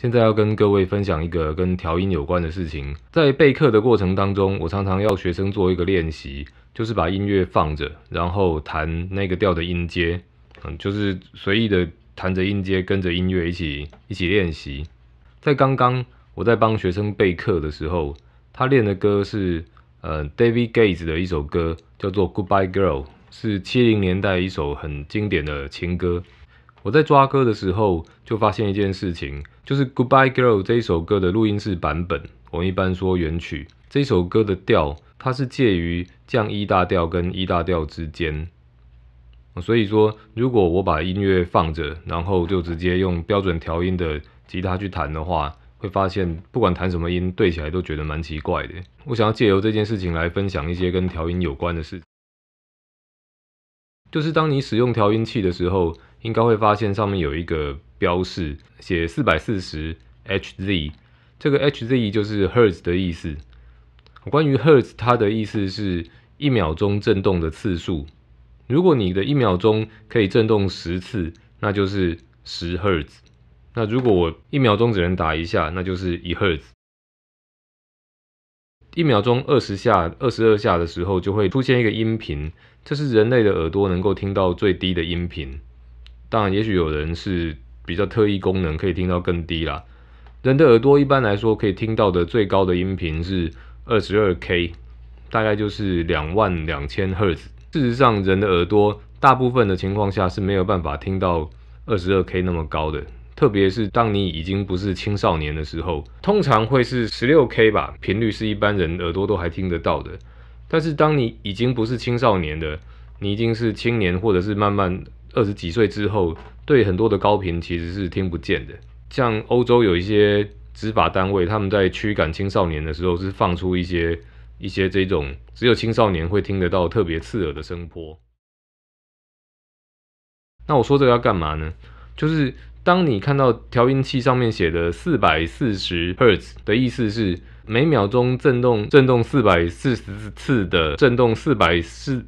现在要跟各位分享一个跟调音有关的事情。在备课的过程当中，我常常要学生做一个练习，就是把音乐放着，然后弹那个调的音阶，嗯，就是随意的弹着音阶，跟着音乐一起一起练习。在刚刚我在帮学生备课的时候，他练的歌是呃 David Gates 的一首歌，叫做 Goodbye Girl，是七零年代一首很经典的情歌。我在抓歌的时候，就发现一件事情，就是《Goodbye Girl》这一首歌的录音室版本。我们一般说原曲，这首歌的调，它是介于降一大调跟一大调之间。所以说，如果我把音乐放着，然后就直接用标准调音的吉他去弹的话，会发现不管弹什么音，对起来都觉得蛮奇怪的。我想要借由这件事情来分享一些跟调音有关的事，就是当你使用调音器的时候。应该会发现上面有一个标示，写四百四十 Hz，这个 Hz 就是 Hertz 的意思。关于 Hertz，它的意思是，一秒钟震动的次数。如果你的一秒钟可以震动十次，那就是十 Hertz。那如果我一秒钟只能打一下，那就是一 Hertz。一秒钟二十下、二十二下的时候，就会出现一个音频，这是人类的耳朵能够听到最低的音频。当然，也许有人是比较特异功能，可以听到更低啦。人的耳朵一般来说可以听到的最高的音频是 22K，大概就是两万两千赫兹。事实上，人的耳朵大部分的情况下是没有办法听到 22K 那么高的，特别是当你已经不是青少年的时候，通常会是 16K 吧，频率是一般人耳朵都还听得到的。但是当你已经不是青少年的，你已经是青年或者是慢慢。二十几岁之后，对很多的高频其实是听不见的。像欧洲有一些执法单位，他们在驱赶青少年的时候，是放出一些一些这种只有青少年会听得到特别刺耳的声波。那我说这个要干嘛呢？就是当你看到调音器上面写的四百四十赫兹的意思是每秒钟震动震动四百四十次的震动四百四。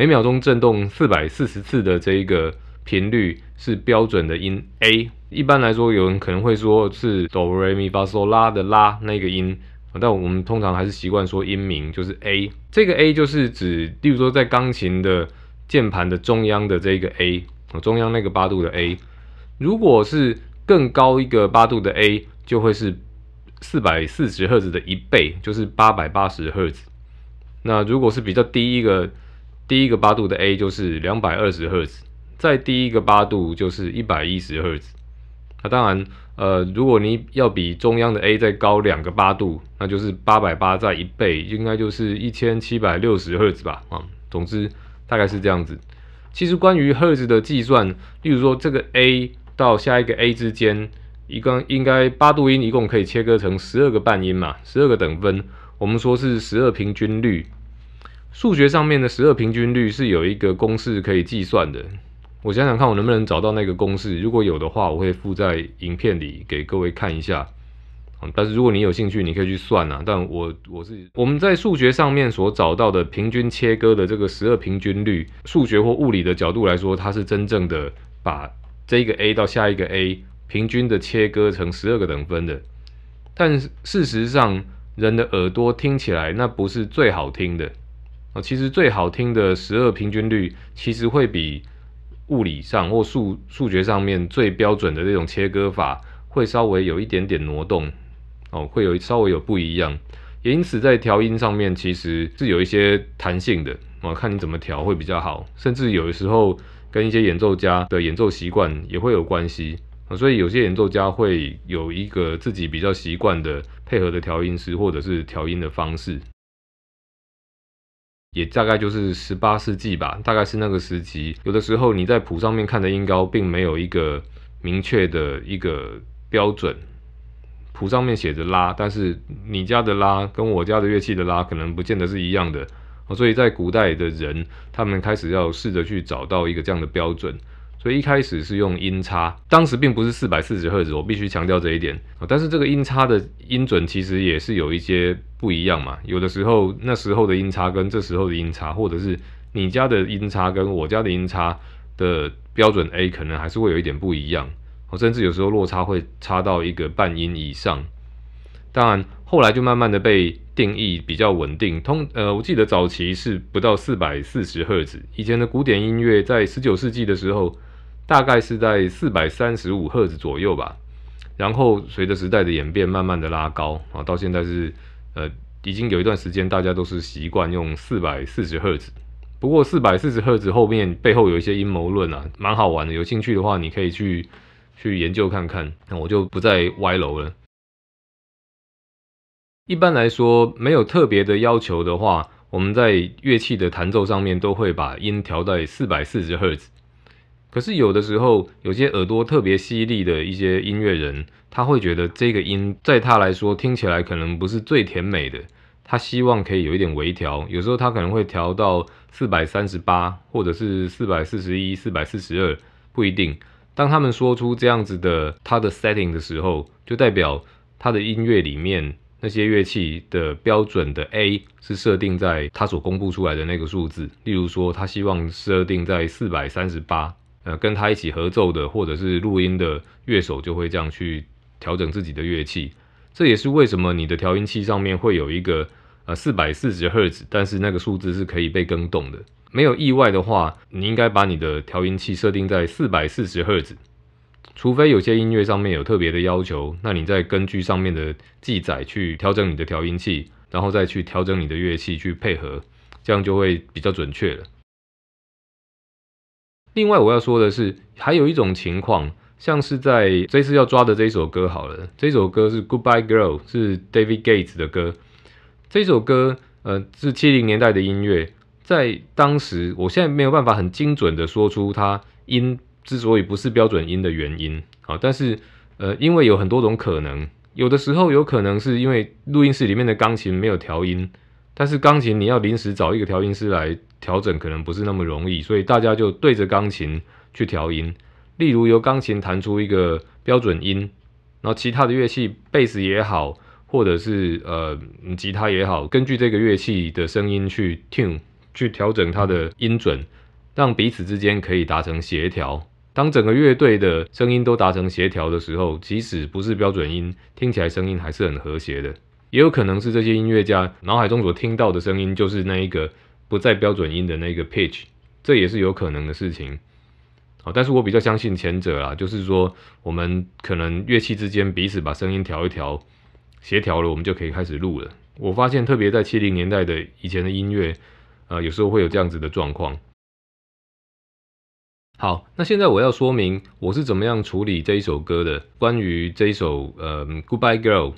每秒钟震动四百四十次的这一个频率是标准的音 A。一般来说，有人可能会说，是哆瑞咪发嗦拉的拉那个音，但我们通常还是习惯说音名就是 A。这个 A 就是指，例如说在钢琴的键盘的中央的这个 A，中央那个八度的 A。如果是更高一个八度的 A，就会是四百四十赫兹的一倍，就是八百八十赫兹。那如果是比较低一个。第一个八度的 A 就是两百二十赫兹，再低一个八度就是一百一十赫兹。那当然，呃，如果你要比中央的 A 再高两个八度，那就是八百八再一倍，应该就是一千七百六十赫兹吧？啊，总之大概是这样子。其实关于赫兹的计算，例如说这个 A 到下一个 A 之间，一个应该八度音一共可以切割成十二个半音嘛，十二个等分，我们说是十二平均律。数学上面的十二平均率是有一个公式可以计算的，我想想看我能不能找到那个公式。如果有的话，我会附在影片里给各位看一下。但是如果你有兴趣，你可以去算呐。但我我是我们在数学上面所找到的平均切割的这个十二平均率，数学或物理的角度来说，它是真正的把这个 A 到下一个 A 平均的切割成十二个等分的。但事实上，人的耳朵听起来那不是最好听的。其实最好听的十二平均律，其实会比物理上或数数学上面最标准的那种切割法，会稍微有一点点挪动哦，会有稍微有不一样。也因此在调音上面，其实是有一些弹性的啊，看你怎么调会比较好。甚至有的时候跟一些演奏家的演奏习惯也会有关系啊，所以有些演奏家会有一个自己比较习惯的配合的调音师或者是调音的方式。也大概就是十八世纪吧，大概是那个时期。有的时候你在谱上面看的音高，并没有一个明确的一个标准。谱上面写着拉，但是你家的拉跟我家的乐器的拉，可能不见得是一样的。所以在古代的人，他们开始要试着去找到一个这样的标准。所以一开始是用音差，当时并不是四百四十赫兹，我必须强调这一点但是这个音差的音准其实也是有一些不一样嘛。有的时候那时候的音差跟这时候的音差，或者是你家的音差跟我家的音差的标准 A，可能还是会有一点不一样。甚至有时候落差会差到一个半音以上。当然后来就慢慢的被定义比较稳定。通呃，我记得早期是不到四百四十赫兹。以前的古典音乐在十九世纪的时候。大概是在四百三十五赫兹左右吧，然后随着时代的演变，慢慢的拉高啊，到现在是呃，已经有一段时间，大家都是习惯用四百四十赫兹。不过四百四十赫兹后面背后有一些阴谋论啊，蛮好玩的，有兴趣的话你可以去去研究看看，那我就不再歪楼了。一般来说，没有特别的要求的话，我们在乐器的弹奏上面都会把音调在四百四十赫兹。可是有的时候，有些耳朵特别犀利的一些音乐人，他会觉得这个音在他来说听起来可能不是最甜美的，他希望可以有一点微调。有时候他可能会调到四百三十八，或者是四百四十一、四百四十二，不一定。当他们说出这样子的他的 setting 的时候，就代表他的音乐里面那些乐器的标准的 A 是设定在他所公布出来的那个数字。例如说，他希望设定在四百三十八。呃，跟他一起合奏的或者是录音的乐手就会这样去调整自己的乐器。这也是为什么你的调音器上面会有一个呃四百四十赫兹，但是那个数字是可以被更动的。没有意外的话，你应该把你的调音器设定在四百四十赫兹，除非有些音乐上面有特别的要求，那你再根据上面的记载去调整你的调音器，然后再去调整你的乐器去配合，这样就会比较准确了。另外我要说的是，还有一种情况，像是在这次要抓的这一首歌好了，这首歌是《Goodbye Girl》，是 David Gates 的歌。这首歌，呃，是七零年代的音乐，在当时，我现在没有办法很精准的说出它音之所以不是标准音的原因。啊，但是，呃，因为有很多种可能，有的时候有可能是因为录音室里面的钢琴没有调音。但是钢琴你要临时找一个调音师来调整，可能不是那么容易，所以大家就对着钢琴去调音。例如由钢琴弹出一个标准音，然后其他的乐器，贝斯也好，或者是呃吉他也好，根据这个乐器的声音去 tune，去调整它的音准，让彼此之间可以达成协调。当整个乐队的声音都达成协调的时候，即使不是标准音，听起来声音还是很和谐的。也有可能是这些音乐家脑海中所听到的声音就是那一个不在标准音的那个 pitch，这也是有可能的事情。好，但是我比较相信前者啦，就是说我们可能乐器之间彼此把声音调一调，协调了，我们就可以开始录了。我发现特别在七零年代的以前的音乐，呃，有时候会有这样子的状况。好，那现在我要说明我是怎么样处理这一首歌的。关于这一首呃，Goodbye Girl。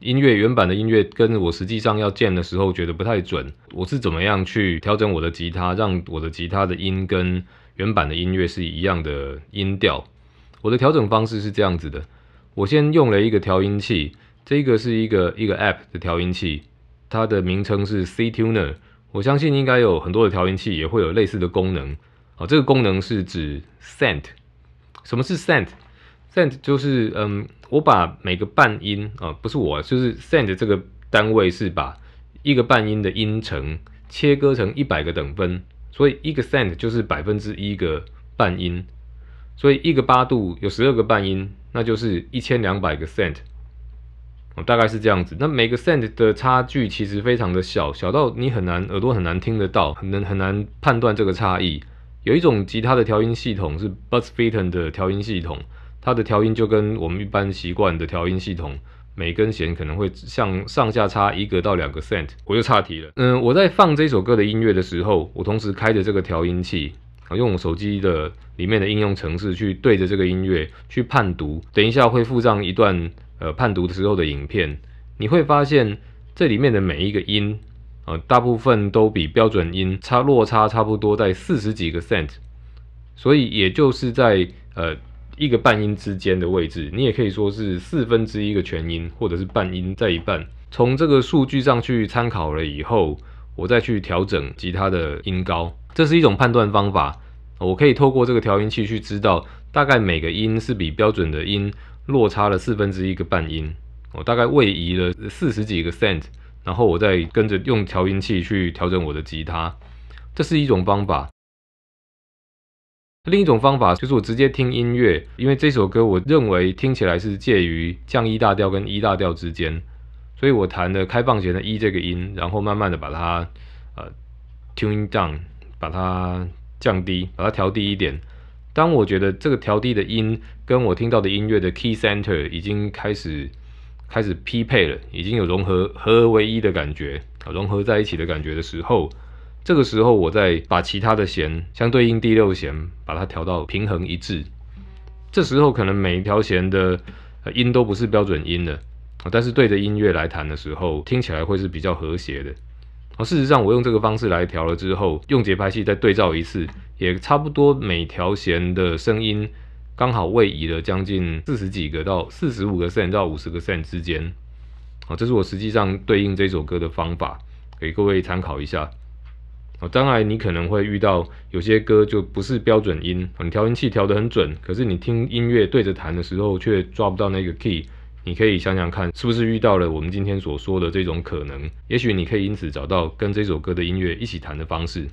音乐原版的音乐跟我实际上要建的时候觉得不太准，我是怎么样去调整我的吉他，让我的吉他的音跟原版的音乐是一样的音调？我的调整方式是这样子的，我先用了一个调音器，这个是一个一个 app 的调音器，它的名称是 C tuner，我相信应该有很多的调音器也会有类似的功能。好，这个功能是指 s e n t 什么是 s e n t s e n d 就是嗯，我把每个半音啊，不是我，就是 s e n d 这个单位是把一个半音的音程切割成一百个等分，所以一个 s e n d 就是百分之一个半音，所以一个八度有十二个半音，那就是一千两百个 cent，哦，大概是这样子。那每个 s e n d 的差距其实非常的小小到你很难耳朵很难听得到，很难很难判断这个差异。有一种吉他的调音系统是 b u z z f e a t n 的调音系统。它的调音就跟我们一般习惯的调音系统，每根弦可能会向上下差一个到两个 cent，我就岔题了。嗯，我在放这首歌的音乐的时候，我同时开着这个调音器，用我手机的里面的应用程式去对着这个音乐去判读，等一下会附上一段呃判读的时候的影片，你会发现这里面的每一个音，呃，大部分都比标准音差落差差不多在四十几个 cent，所以也就是在呃。一个半音之间的位置，你也可以说是四分之一个全音，或者是半音在一半。从这个数据上去参考了以后，我再去调整吉他的音高，这是一种判断方法。我可以透过这个调音器去知道，大概每个音是比标准的音落差了四分之一个半音，我大概位移了四十几个 cent，然后我再跟着用调音器去调整我的吉他，这是一种方法。另一种方法就是我直接听音乐，因为这首歌我认为听起来是介于降一大调跟一大调之间，所以我弹的开放弦的一这个音，然后慢慢的把它，呃，tuning down，把它降低，把它调低一点。当我觉得这个调低的音跟我听到的音乐的 key center 已经开始开始匹配了，已经有融合，合而为一的感觉，啊，融合在一起的感觉的时候。这个时候，我再把其他的弦相对应第六弦，把它调到平衡一致。这时候可能每一条弦的音都不是标准音的，啊，但是对着音乐来弹的时候，听起来会是比较和谐的。啊，事实上，我用这个方式来调了之后，用节拍器再对照一次，也差不多每条弦的声音刚好位移了将近四十几个到四十五个 c e n t 到五十个 c e n t 之间。啊，这是我实际上对应这首歌的方法，给各位参考一下。哦，当然，你可能会遇到有些歌就不是标准音，你调音器调的很准，可是你听音乐对着弹的时候却抓不到那个 key。你可以想想看，是不是遇到了我们今天所说的这种可能？也许你可以因此找到跟这首歌的音乐一起弹的方式。